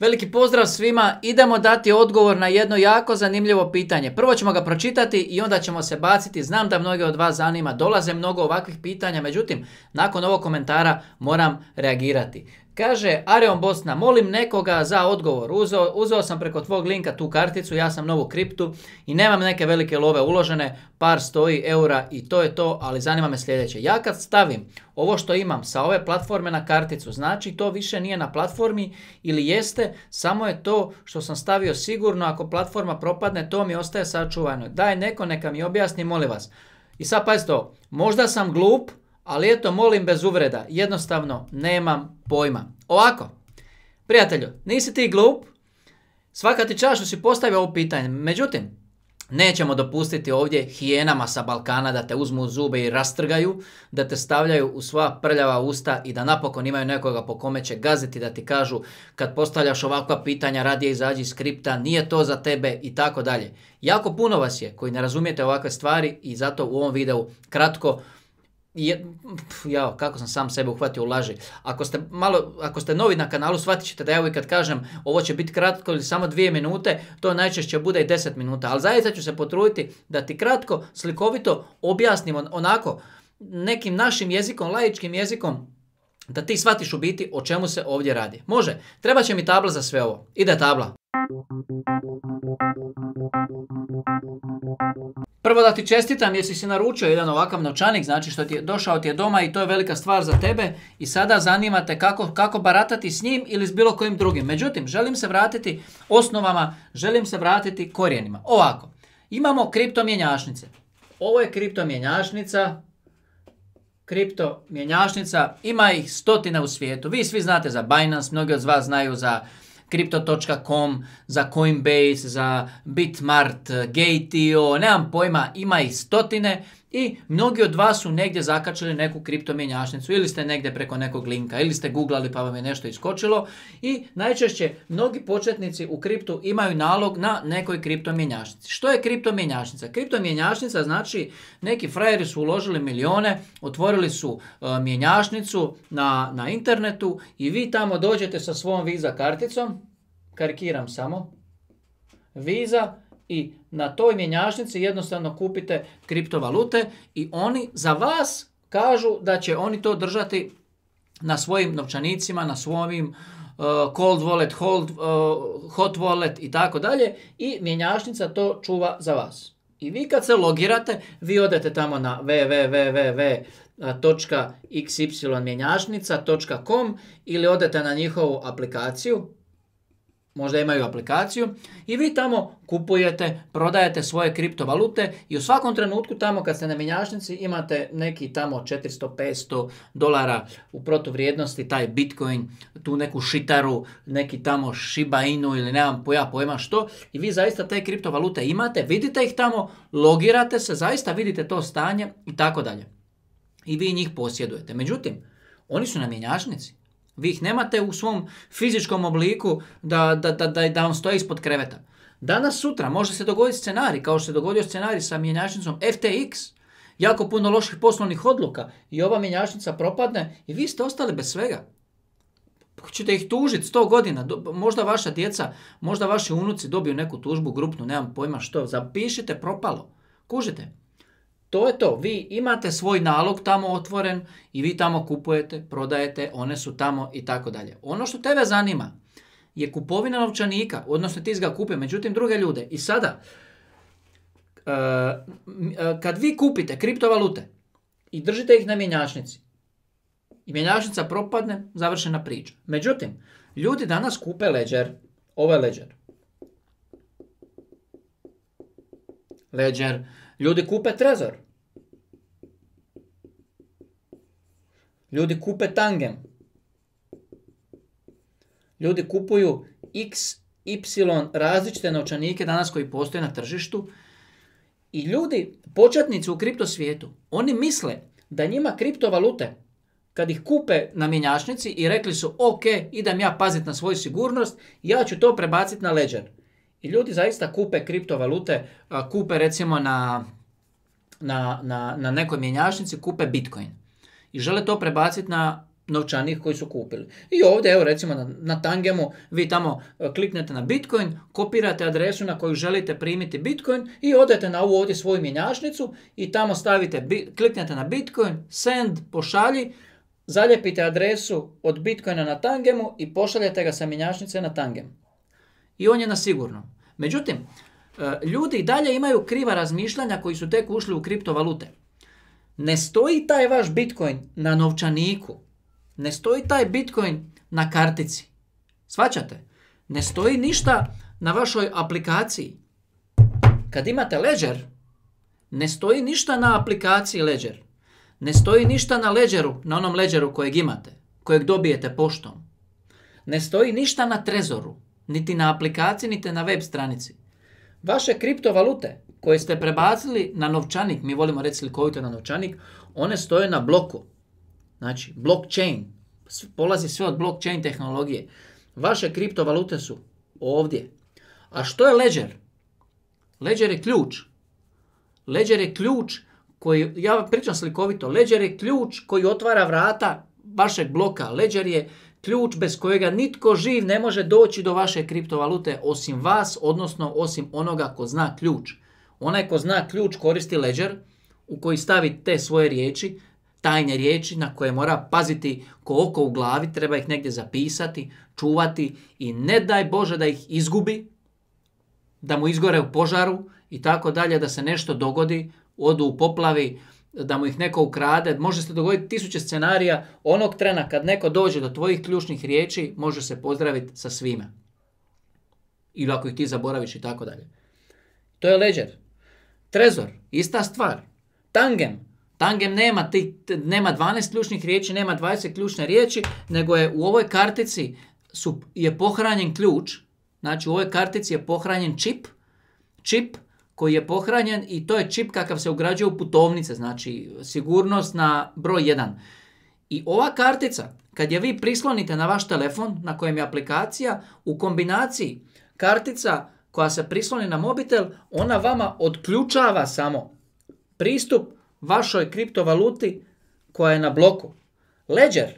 Veliki pozdrav svima, idemo dati odgovor na jedno jako zanimljivo pitanje. Prvo ćemo ga pročitati i onda ćemo se baciti. Znam da mnoge od vas zanima, dolaze mnogo ovakvih pitanja, međutim, nakon ovog komentara moram reagirati. Kaže, Areon Bosna, molim nekoga za odgovor. Uzeo, sam preko tvog linka tu karticu, ja sam novu kriptu i nemam neke velike love uložene, par stoji eura i to je to, ali zanima me sljedeće. Ja kad stavim ovo što imam sa ove platforme na karticu, znači to više nije na platformi ili jeste, samo je to što sam stavio sigurno, ako platforma propadne, to mi ostaje sačuvano. Daj neko neka mi objasni, molim vas. I sad pazite to, možda sam glup, ali eto, molim bez uvreda, jednostavno nemam pojma. Ovako, prijatelju, nisi ti glup, svaka ti čašu si postavio ovo pitanje, međutim, Nećemo dopustiti ovdje hijenama sa Balkana da te uzmu zube i rastrgaju, da te stavljaju u sva prljava usta i da napokon imaju nekoga po kome će gaziti da ti kažu kad postavljaš ovakva pitanja radije izađi iz skripta, nije to za tebe i tako dalje. Jako puno vas je koji ne razumijete ovakve stvari i zato u ovom videu kratko je, jao, kako sam sam sebe uhvatio u laži. Ako ste, malo, ako ste novi na kanalu, shvatit ćete da ja uvijek kad kažem ovo će biti kratko ili samo dvije minute, to najčešće bude i deset minuta. Ali zaista ću se potruditi da ti kratko, slikovito objasnim onako nekim našim jezikom, laičkim jezikom, da ti shvatiš u biti o čemu se ovdje radi. Može, treba će mi tabla za sve ovo. Ide tabla. Prvo da ti čestitam jer si naručio jedan ovakav novčanik, znači što ti je došao ti je doma i to je velika stvar za tebe i sada zanima te kako, kako baratati s njim ili s bilo kojim drugim. Međutim, želim se vratiti osnovama, želim se vratiti korijenima. Ovako, imamo kriptomjenjašnice. Ovo je kriptomjenjašnica, kriptomjenjašnica, ima ih stotina u svijetu. Vi svi znate za Binance, mnogi od vas znaju za Crypto.com, za Coinbase, za Bitmart, Gate.io, nemam pojma, ima ih stotine i mnogi od vas su negdje zakačili neku kriptomjenjačnicu ili ste negdje preko nekog linka ili ste googlali pa vam je nešto iskočilo i najčešće mnogi početnici u kriptu imaju nalog na nekoj kriptomjenjačnici. Što je kriptomjenjačnica? Kriptomjenjačnica znači neki frajeri su uložili milione, otvorili su mjenjašnicu mjenjačnicu na, na internetu i vi tamo dođete sa svom Visa karticom, karikiram samo, Visa i na toj mjenjašnici jednostavno kupite kriptovalute i oni za vas kažu da će oni to držati na svojim novčanicima, na svojim e, cold wallet, hold, e, hot wallet i tako dalje i mjenjašnica to čuva za vas. I vi kad se logirate, vi odete tamo na www.xymjenjašnica.com ili odete na njihovu aplikaciju možda imaju aplikaciju i vi tamo kupujete, prodajete svoje kriptovalute i u svakom trenutku tamo kad ste na mjenjačnici imate neki tamo 400-500 dolara u protuvrijednosti taj bitcoin, tu neku šitaru, neki tamo Shiba Inu ili nemam ja pojma što i vi zaista te kriptovalute imate, vidite ih tamo, logirate se, zaista vidite to stanje i tako dalje. I vi njih posjedujete. Međutim, oni su na mjenjačnici. Vi ih nemate u svom fizičkom obliku da, da, da, da vam stoje ispod kreveta. Danas, sutra može se dogoditi scenarij, kao što se dogodio scenarij sa mjenjačnicom FTX, jako puno loših poslovnih odluka i ova mjenjačnica propadne i vi ste ostali bez svega. Hoćete ih tužiti sto godina, možda vaša djeca, možda vaši unuci dobiju neku tužbu grupnu, nemam pojma što, zapišite propalo. Kužite? to je to. Vi imate svoj nalog tamo otvoren i vi tamo kupujete, prodajete, one su tamo i tako dalje. Ono što tebe zanima je kupovina novčanika, odnosno ti ga kupe, međutim druge ljude. I sada, e, e, kad vi kupite kriptovalute i držite ih na mjenjačnici, i mjenjačnica propadne, završena priča. Međutim, ljudi danas kupe leđer, ovaj leđer, Ledger. Ljudi kupe Trezor. Ljudi kupe Tangem. Ljudi kupuju x, y različite novčanike danas koji postoje na tržištu. I ljudi, početnici u kripto svijetu, oni misle da njima kriptovalute, kad ih kupe na mjenjačnici i rekli su ok, idem ja paziti na svoju sigurnost, ja ću to prebaciti na Ledger. I ljudi zaista kupe kriptovalute, kupe recimo na, na, na, na nekoj mjenjačnici, kupe Bitcoin. I žele to prebaciti na novčanih koji su kupili. I ovdje, evo recimo na, Tangemu, vi tamo e, kliknete na Bitcoin, kopirate adresu na koju želite primiti Bitcoin i odete na ovu ovdje svoju mjenjačnicu i tamo stavite, kliknete na Bitcoin, send, pošalji, zalijepite adresu od Bitcoina na Tangemu i pošaljete ga sa mjenjačnice na Tangemu i on je na sigurnom. Međutim, e, ljudi i dalje imaju kriva razmišljanja koji su tek ušli u kriptovalute. Ne stoji taj vaš Bitcoin na novčaniku. Ne stoji taj Bitcoin na kartici. Svaćate? Ne stoji ništa na vašoj aplikaciji. Kad imate Ledger, ne stoji ništa na aplikaciji Ledger. Ne stoji ništa na Ledgeru, na onom Ledgeru kojeg imate, kojeg dobijete poštom. Ne stoji ništa na Trezoru niti na aplikaciji, niti na web stranici. Vaše kriptovalute koje ste prebacili na novčanik, mi volimo reći slikovito na novčanik, one stoje na bloku. Znači, blockchain. Polazi sve od blockchain tehnologije. Vaše kriptovalute su ovdje. A što je Ledger? Ledger je ključ. Ledger je ključ koji, ja pričam slikovito, Ledger je ključ koji otvara vrata vašeg bloka. Ledger je ključ bez kojega nitko živ ne može doći do vaše kriptovalute osim vas, odnosno osim onoga ko zna ključ. Onaj ko zna ključ koristi ledger u koji stavi te svoje riječi, tajne riječi na koje mora paziti ko oko u glavi, treba ih negdje zapisati, čuvati i ne daj Bože da ih izgubi, da mu izgore u požaru i tako dalje, da se nešto dogodi, odu u poplavi, da mu ih neko ukrade, može se dogoditi tisuće scenarija, onog trena kad neko dođe do tvojih ključnih riječi, može se pozdraviti sa svime. Ili ako ih ti zaboraviš i tako dalje. To je leđer. Trezor, ista stvar. Tangem, Tangem nema, ti, nema 12 ključnih riječi, nema 20 ključne riječi, nego je u ovoj kartici su, je pohranjen ključ, znači u ovoj kartici je pohranjen čip, čip koji je pohranjen i to je čip kakav se ugrađuje u putovnice, znači sigurnost na broj 1. I ova kartica, kad je vi prislonite na vaš telefon na kojem je aplikacija, u kombinaciji kartica koja se prisloni na mobitel, ona vama odključava samo pristup vašoj kriptovaluti koja je na bloku. Ledger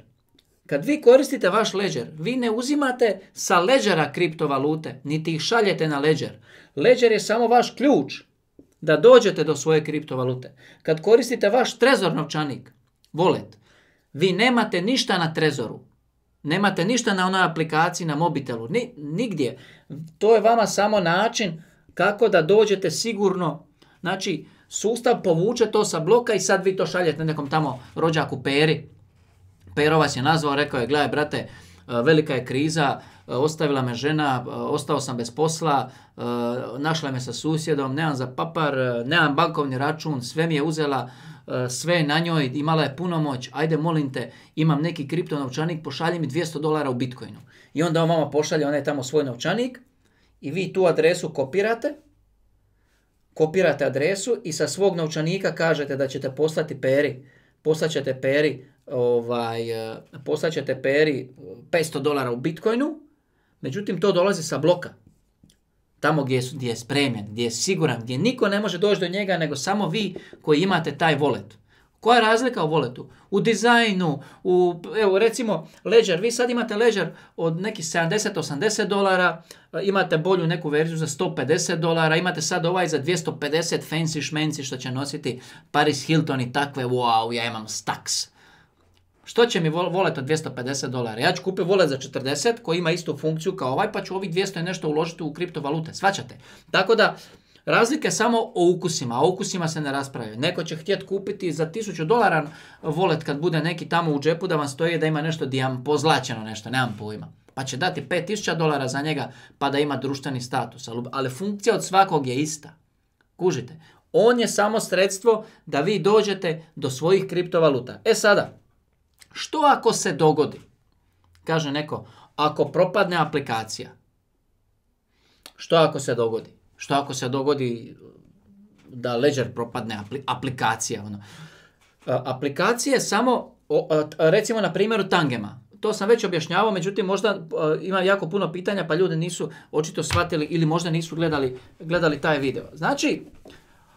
kad vi koristite vaš Ledger, vi ne uzimate sa leđera kriptovalute, niti ih šaljete na Ledger. Leđer je samo vaš ključ da dođete do svoje kriptovalute. Kad koristite vaš trezor novčanik, volet, vi nemate ništa na trezoru. Nemate ništa na onoj aplikaciji, na mobitelu, nigdje. To je vama samo način kako da dođete sigurno. Znači, sustav povuče to sa bloka i sad vi to šaljete nekom tamo rođaku peri Pero vas je nazvao, rekao je, gledaj brate, e, velika je kriza, e, ostavila me žena, e, ostao sam bez posla, našla me sa susjedom, nemam za papar, nemam bankovni račun, sve mi je uzela, sve je na njoj, imala je moć, ajde molim te, imam neki kripto novčanik, pošalji mi 200 dolara u bitcoinu. I onda on vama pošalje, onaj tamo svoj novčanik i vi tu adresu kopirate, kopirate adresu i sa svog novčanika kažete da ćete poslati peri, poslat ćete peri ovaj, eh, poslaćete peri 500 eh, dolara u Bitcoinu, međutim to dolazi sa bloka. Tamo gdje, gdje je spremljen, gdje je siguran, gdje niko ne može doći do njega nego samo vi koji imate taj volet. Koja je razlika u voletu? U dizajnu, u, evo recimo Ledger, vi sad imate Ledger od nekih 70-80 dolara, eh, imate bolju neku verziju za 150 dolara, imate sad ovaj za 250 fancy šmenci što će nositi Paris Hilton i takve, wow, ja imam staks. Što će mi volet od 250 dolara? Ja ću kupiti volet za 40 koji ima istu funkciju kao ovaj pa ću ovih 200 nešto uložiti u kriptovalute. Svaćate? Tako da Razlike samo o ukusima, o ukusima se ne raspravljaju. Neko će htjeti kupiti za 1000 dolara volet kad bude neki tamo u džepu da vam stoji da ima nešto dijam pozlačeno nešto, nemam pojma. Pa će dati 5000 dolara za njega pa da ima društveni status, ali funkcija od svakog je ista. Kužite, on je samo sredstvo da vi dođete do svojih kriptovaluta. E sada, što ako se dogodi? Kaže neko, ako propadne aplikacija. Što ako se dogodi? Što ako se dogodi da Ledger propadne aplikacija? Ono. E, aplikacije samo, e, recimo na primjeru Tangema. To sam već objašnjavao, međutim možda e, ima jako puno pitanja pa ljudi nisu očito shvatili ili možda nisu gledali, gledali taj video. Znači,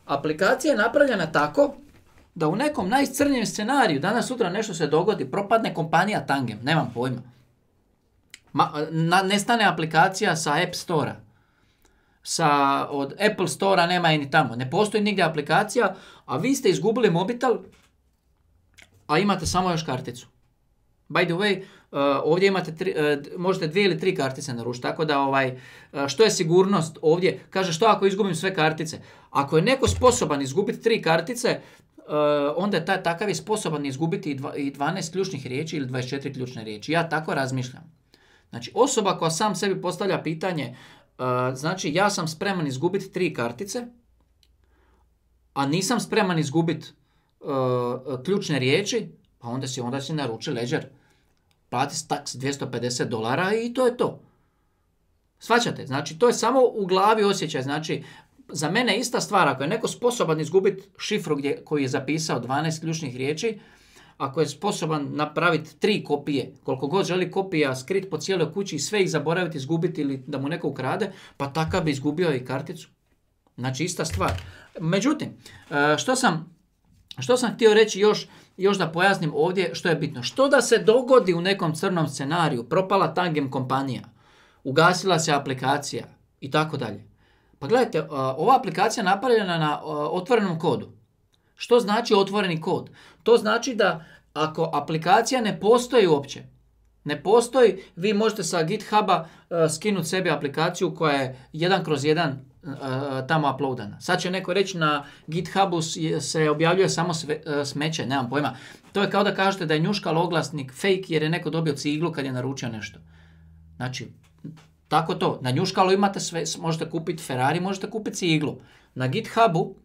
aplikacija je napravljena tako da u nekom najcrnijem scenariju danas sutra nešto se dogodi, propadne kompanija Tangem, nemam pojma. Ma, nestane aplikacija sa App Store-a. Sa, od Apple Store-a nema i ni tamo. Ne postoji nigdje aplikacija, a vi ste izgubili mobitel, a imate samo još karticu. By the way, uh, ovdje imate tri, uh, možete dvije ili tri kartice naručiti, tako da ovaj, uh, što je sigurnost ovdje? Kaže što ako izgubim sve kartice? Ako je neko sposoban izgubiti tri kartice, Eh, onda je taj takav je sposoban izgubiti i 12 ključnih riječi ili 24 ključne riječi. Ja tako razmišljam. Znači osoba koja sam sebi postavlja pitanje, eh, znači ja sam spreman izgubiti tri kartice, a nisam spreman izgubiti eh, ključne riječi, pa onda si, onda si naruči leđer, plati tax 250 dolara i to je to. Svaćate, znači to je samo u glavi osjećaj, znači za mene je ista stvar, ako je neko sposoban izgubiti šifru gdje, koji je zapisao 12 ključnih riječi, ako je sposoban napraviti tri kopije, koliko god želi kopija skrit po cijeloj kući i sve ih zaboraviti, izgubiti ili da mu neko ukrade, pa takav bi izgubio i karticu. Znači ista stvar. Međutim, e, što sam, što sam htio reći još, još da pojasnim ovdje što je bitno. Što da se dogodi u nekom crnom scenariju, propala tangem kompanija, ugasila se aplikacija i tako dalje. Pa gledajte, ova aplikacija je napravljena na otvorenom kodu. Što znači otvoreni kod? To znači da ako aplikacija ne postoji uopće, ne postoji, vi možete sa GitHuba skinuti sebi aplikaciju koja je jedan kroz jedan tamo uploadana. Sad će neko reći na GitHubu se objavljuje samo smeće, nemam pojma. To je kao da kažete da je njuškal oglasnik fake jer je neko dobio ciglu kad je naručio nešto. Znači, tako to, na njuškalu imate sve, možete kupiti Ferrari, možete kupiti ciglu. Na GitHubu,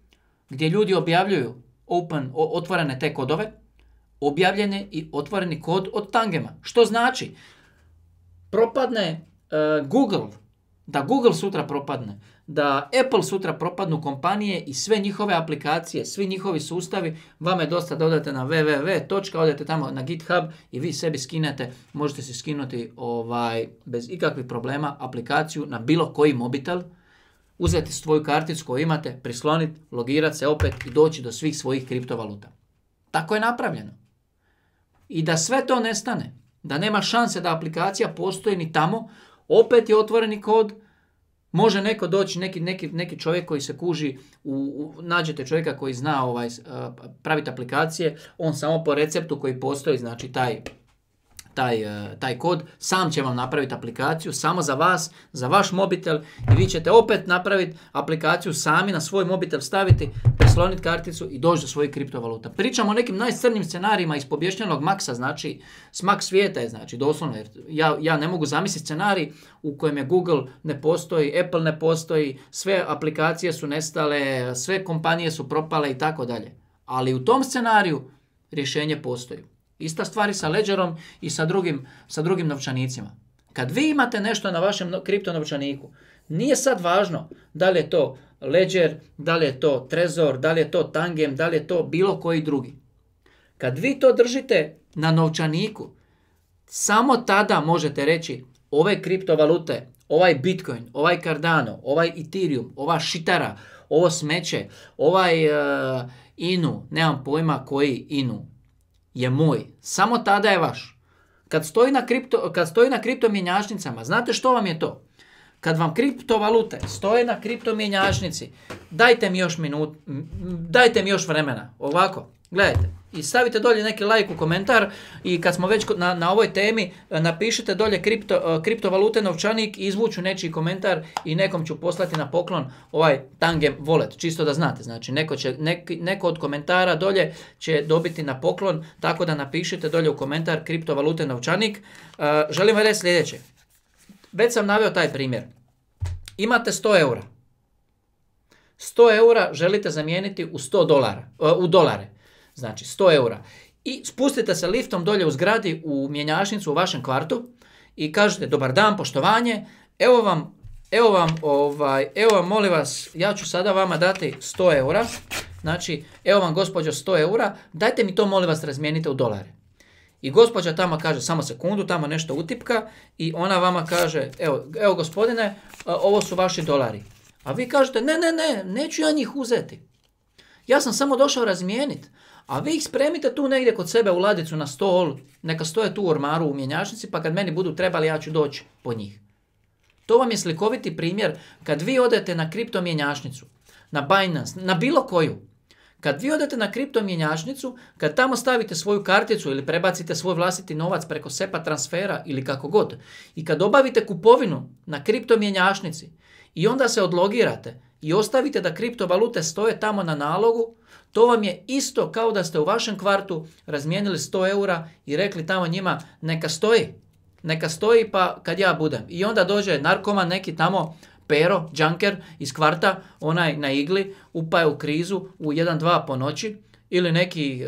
gdje ljudi objavljuju open, otvorene te kodove, objavljen je i otvoreni kod od Tangema. Što znači, propadne e, Google da Google sutra propadne, da Apple sutra propadnu kompanije i sve njihove aplikacije, svi njihovi sustavi, vam je dosta da odete na www. odete tamo na GitHub i vi sebi skinete, možete si skinuti ovaj, bez ikakvih problema aplikaciju na bilo koji mobitel, uzeti svoju karticu koju imate, prisloniti, logirati se opet i doći do svih svojih kriptovaluta. Tako je napravljeno. I da sve to nestane, da nema šanse da aplikacija postoji ni tamo opet je otvoreni kod, može neko doći, neki, neki, neki čovjek koji se kuži, u, nađete čovjeka koji zna ovaj, eh, praviti aplikacije, on samo po receptu koji postoji, znači taj E, taj, kod, sam će vam napraviti aplikaciju samo za vas, za vaš mobitel i vi ćete opet napraviti aplikaciju sami na svoj mobitel staviti, presloniti karticu i doći do svojih kriptovaluta. Pričamo o nekim najcrnijim scenarijima iz pobješnjenog maksa, znači smak svijeta je znači doslovno, jer ja, ja ne mogu zamisliti scenarij u kojem je Google ne postoji, Apple ne postoji, sve aplikacije su nestale, sve kompanije su propale i tako dalje. Ali u tom scenariju rješenje postoji. Ista stvari sa Ledgerom i sa drugim, sa drugim novčanicima. Kad vi imate nešto na vašem kripto novčaniku, nije sad važno da li je to Ledger, da li je to Trezor, da li je to Tangem, da li je to bilo koji drugi. Kad vi to držite na novčaniku, samo tada možete reći ove kriptovalute, ovaj Bitcoin, ovaj Cardano, ovaj Ethereum, ova šitara, ovo smeće, ovaj uh, Inu, nemam pojma koji Inu, je moj. Samo tada je vaš. Kad stoji na kripto, kad stoji na kripto znate što vam je to? Kad vam kriptovalute stoje na kripto dajte mi još minut, dajte mi još vremena. Ovako, gledajte. I stavite dolje neki like u komentar i kad smo već na, na ovoj temi e, napišite dolje kripto, e, kriptovalute novčanik i izvuću nečiji komentar i nekom ću poslati na poklon ovaj tangem wallet. Čisto da znate, znači neko, će, neko od komentara dolje će dobiti na poklon tako da napišite dolje u komentar kriptovalute novčanik. E, želim vam reći sljedeće. Već sam naveo taj primjer. Imate 100 eura. 100 eura želite zamijeniti u 100 dolara, u dolare. Znači 100 eura. I spustite se liftom dolje u zgradi u mjenjačnicu u vašem kvartu i kažete dobar dan, poštovanje, evo vam, evo vam, ovaj, evo vam, molim vas, ja ću sada vama dati 100 eura, znači evo vam gospođo 100 eura, dajte mi to molim vas razmijenite u dolare. I gospođa tamo kaže samo sekundu, tamo nešto utipka i ona vama kaže evo, evo gospodine, ovo su vaši dolari. A vi kažete ne, ne, ne, neću ja njih uzeti. Ja sam samo došao razmijeniti. A vi ih spremite tu negdje kod sebe u ladicu na stol, neka stoje tu u ormaru u mjenjačnici, pa kad meni budu trebali ja ću doći po njih. To vam je slikoviti primjer kad vi odete na kripto mjenjačnicu, na Binance, na bilo koju. Kad vi odete na kripto mjenjačnicu, kad tamo stavite svoju karticu ili prebacite svoj vlastiti novac preko SEPA transfera ili kako god i kad obavite kupovinu na kripto mjenjačnici i onda se odlogirate, i ostavite da kriptovalute stoje tamo na nalogu, to vam je isto kao da ste u vašem kvartu razmijenili 100 eura i rekli tamo njima neka stoji, neka stoji pa kad ja budem. I onda dođe narkoman neki tamo pero, džanker iz kvarta, onaj na igli, upaje u krizu u 1-2 po noći ili neki e,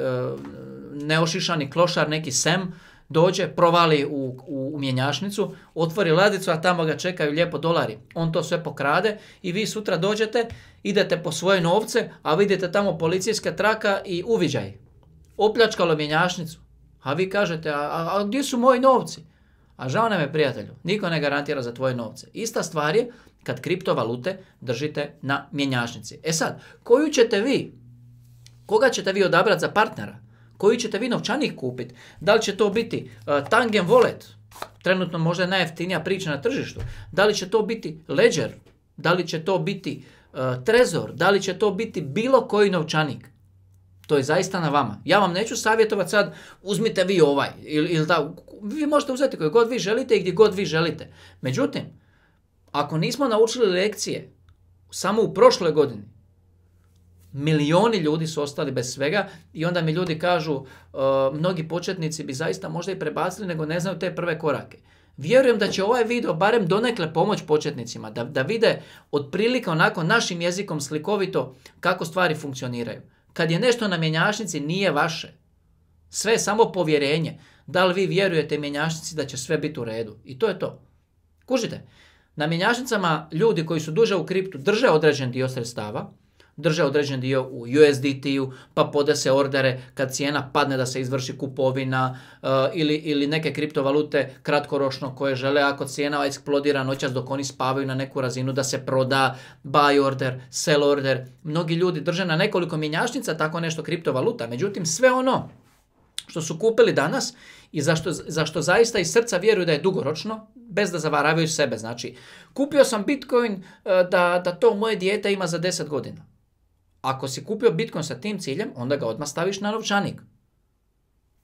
neošišani klošar, neki sem, dođe, provali u, u, mjenjačnicu, otvori ladicu, a tamo ga čekaju lijepo dolari. On to sve pokrade i vi sutra dođete, idete po svoje novce, a vidite tamo policijska traka i uviđaj. Opljačkalo mjenjašnicu, A vi kažete, a, a, gdje su moji novci? A žao nam je prijatelju, niko ne garantira za tvoje novce. Ista stvar je kad kriptovalute držite na mjenjačnici. E sad, koju ćete vi, koga ćete vi odabrati za partnera? Koji ćete vi novčanik kupiti. Da li će to biti uh, Tangen Wallet, trenutno možda je najjeftinija priča na tržištu, da li će to biti Ledger, da li će to biti e, Trezor, da li će to biti bilo koji novčanik. To je zaista na vama. Ja vam neću savjetovati sad uzmite vi ovaj ili, da, vi možete uzeti koji god vi želite i gdje god vi želite. Međutim, ako nismo naučili lekcije samo u prošloj godini, Milioni ljudi su ostali bez svega i onda mi ljudi kažu, e, mnogi početnici bi zaista možda i prebacili, nego ne znaju te prve korake. Vjerujem da će ovaj video barem donekle pomoć početnicima, da, da vide otprilike onako našim jezikom slikovito kako stvari funkcioniraju. Kad je nešto na mjenjačnici nije vaše. Sve je samo povjerenje. Da li vi vjerujete mjenjačnici da će sve biti u redu? I to je to. Kužite, na mjenjašnicama ljudi koji su duže u kriptu drže određen dio sredstava, drže određen dio u USDT-u, pa podese ordere kad cijena padne da se izvrši kupovina eh, ili, ili neke kriptovalute kratkoročno koje žele ako cijena eksplodira noćas dok oni spavaju na neku razinu da se proda buy order, sell order. Mnogi ljudi drže na nekoliko minjašnica tako nešto kriptovaluta, međutim sve ono što su kupili danas i zašto, zašto zaista iz srca vjeruju da je dugoročno, bez da zavaravaju sebe. Znači, kupio sam Bitcoin eh, da, da to moje dijete ima za 10 godina. Ako si kupio Bitcoin sa tim ciljem, onda ga odmah staviš na novčanik.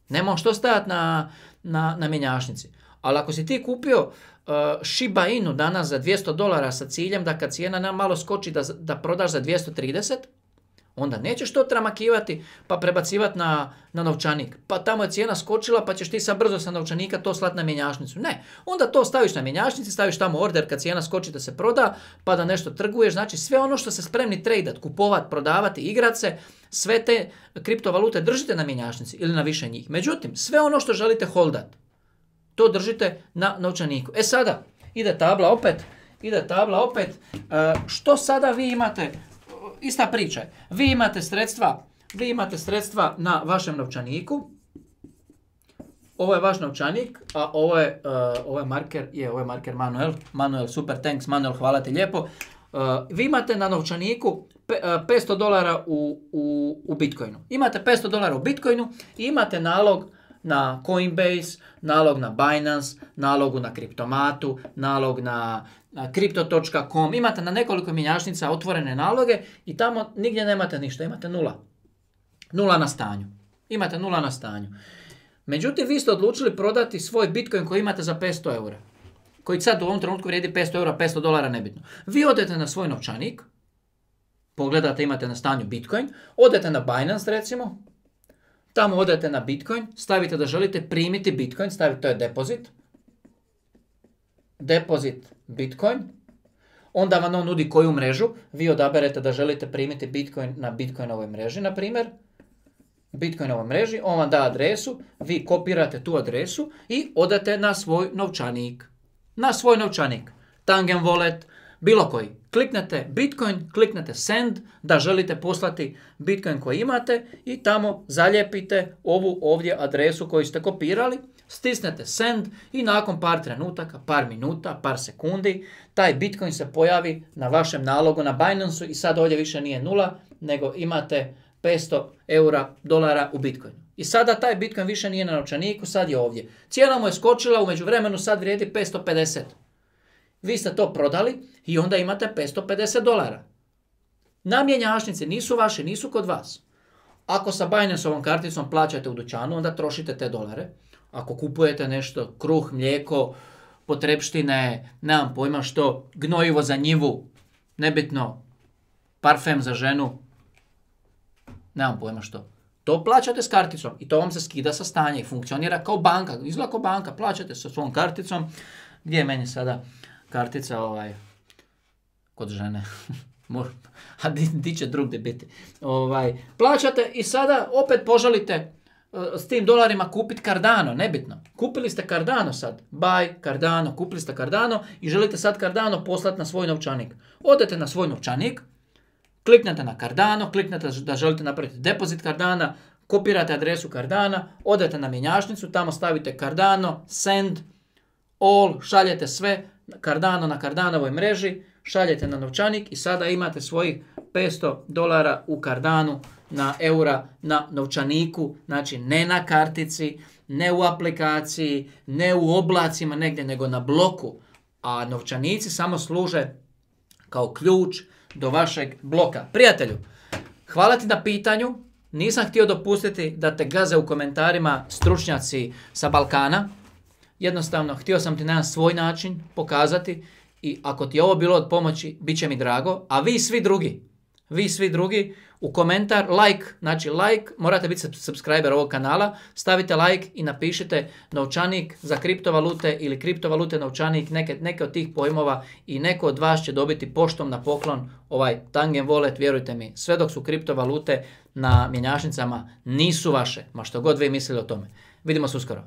Nema što stajati na, na, na mjenjačnici. Ali ako si ti kupio uh, Shiba Inu danas za 200 dolara sa ciljem da kad cijena nam malo skoči da, da prodaš za 230, Onda nećeš to tramakivati pa prebacivati na, na novčanik. Pa tamo je cijena skočila pa ćeš ti sa brzo sa novčanika to slati na mjenjašnicu. Ne, onda to staviš na mjenjačnici, staviš tamo order kad cijena skoči da se proda pa da nešto trguješ. Znači sve ono što se spremni tradat, kupovat, prodavati, igrat se, sve te kriptovalute držite na mjenjačnici ili na više njih. Međutim, sve ono što želite holdat, to držite na novčaniku. E sada, ide tabla opet, ide tabla opet. E, što sada vi imate ista priča je. Vi imate sredstva, vi imate sredstva na vašem novčaniku. Ovo je vaš novčanik, a ovo je, e, ovo je marker, je, ovo je marker Manuel. Manuel, super, thanks, Manuel, hvala ti lijepo. E, vi imate na novčaniku 500 e, dolara u, u, u Bitcoinu. Imate 500 dolara u Bitcoinu i imate nalog na Coinbase, nalog na Binance, nalogu na kriptomatu, nalog na crypto.com, imate na nekoliko minjašnica otvorene naloge i tamo nigdje nemate ništa, imate nula. Nula na stanju. Imate nula na stanju. Međutim, vi ste odlučili prodati svoj Bitcoin koji imate za 500 eura. Koji sad u ovom trenutku vrijedi 500 eura, 500 dolara, nebitno. Vi odete na svoj novčanik, pogledate, imate na stanju Bitcoin, odete na Binance recimo, tamo odete na Bitcoin, stavite da želite primiti Bitcoin, stavite to je depozit, depozit Bitcoin, onda vam on nudi koju mrežu, vi odaberete da želite primiti Bitcoin na Bitcoinovoj mreži, na primjer, Bitcoinovoj mreži, on vam da adresu, vi kopirate tu adresu i odate na svoj novčanik. Na svoj novčanik, Tangen Wallet, bilo koji. Kliknete Bitcoin, kliknete Send, da želite poslati Bitcoin koji imate i tamo zalijepite ovu ovdje adresu koju ste kopirali Stisnete send i nakon par trenutaka, par minuta, par sekundi, taj Bitcoin se pojavi na vašem nalogu na Binance i sad ovdje više nije nula, nego imate 500 eura, dolara u Bitcoinu. I sada taj Bitcoin više nije na novčaniku, sad je ovdje. Cijena mu je skočila, u međuvremenu sad vrijedi 550. Vi ste to prodali i onda imate 550 dolara. Namjenjašnice nisu vaše, nisu kod vas. Ako sa Binance-ovom karticom plaćate u dućanu, onda trošite te dolare ako kupujete nešto, kruh, mlijeko, potrepštine, nemam pojma što, gnojivo za njivu, nebitno, parfem za ženu, nemam pojma što. To plaćate s karticom i to vam se skida sa stanja i funkcionira kao banka, izgleda kao banka, plaćate sa svom karticom. Gdje je meni sada kartica ovaj, kod žene? A di, će drugdje biti? Ovaj, plaćate i sada opet požalite s tim dolarima kupiti Cardano, nebitno. Kupili ste Cardano sad, buy Cardano, kupili ste Cardano i želite sad Cardano poslati na svoj novčanik. Odete na svoj novčanik, kliknete na Cardano, kliknete da želite napraviti depozit Cardana, kopirate adresu Cardana, odete na mjenjačnicu, tamo stavite Cardano, send, all, šaljete sve Cardano na Cardanovoj mreži, šaljete na novčanik i sada imate svojih 500 dolara u Cardanu na eura na novčaniku, znači ne na kartici, ne u aplikaciji, ne u oblacima negdje, nego na bloku. A novčanici samo služe kao ključ do vašeg bloka. Prijatelju, hvala ti na pitanju. Nisam htio dopustiti da te gaze u komentarima stručnjaci sa Balkana. Jednostavno, htio sam ti na jedan svoj način pokazati i ako ti je ovo bilo od pomoći, bit će mi drago. A vi svi drugi, vi svi drugi, u komentar, like, znači like, morate biti subscriber ovog kanala, stavite like i napišite novčanik za kriptovalute ili kriptovalute novčanik, neke, neke od tih pojmova i neko od vas će dobiti poštom na poklon ovaj Tangen Wallet, vjerujte mi, sve dok su kriptovalute na mjenjačnicama nisu vaše, ma što god vi mislili o tome. Vidimo se uskoro.